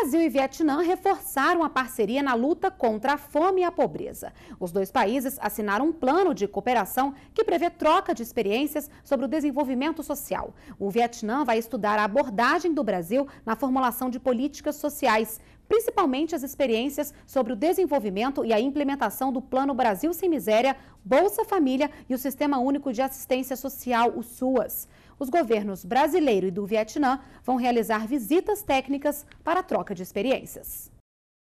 Brasil e Vietnã reforçaram a parceria na luta contra a fome e a pobreza. Os dois países assinaram um plano de cooperação que prevê troca de experiências sobre o desenvolvimento social. O Vietnã vai estudar a abordagem do Brasil na formulação de políticas sociais, principalmente as experiências sobre o desenvolvimento e a implementação do Plano Brasil Sem Miséria, Bolsa Família e o Sistema Único de Assistência Social, o SUAS os governos brasileiro e do Vietnã vão realizar visitas técnicas para troca de experiências.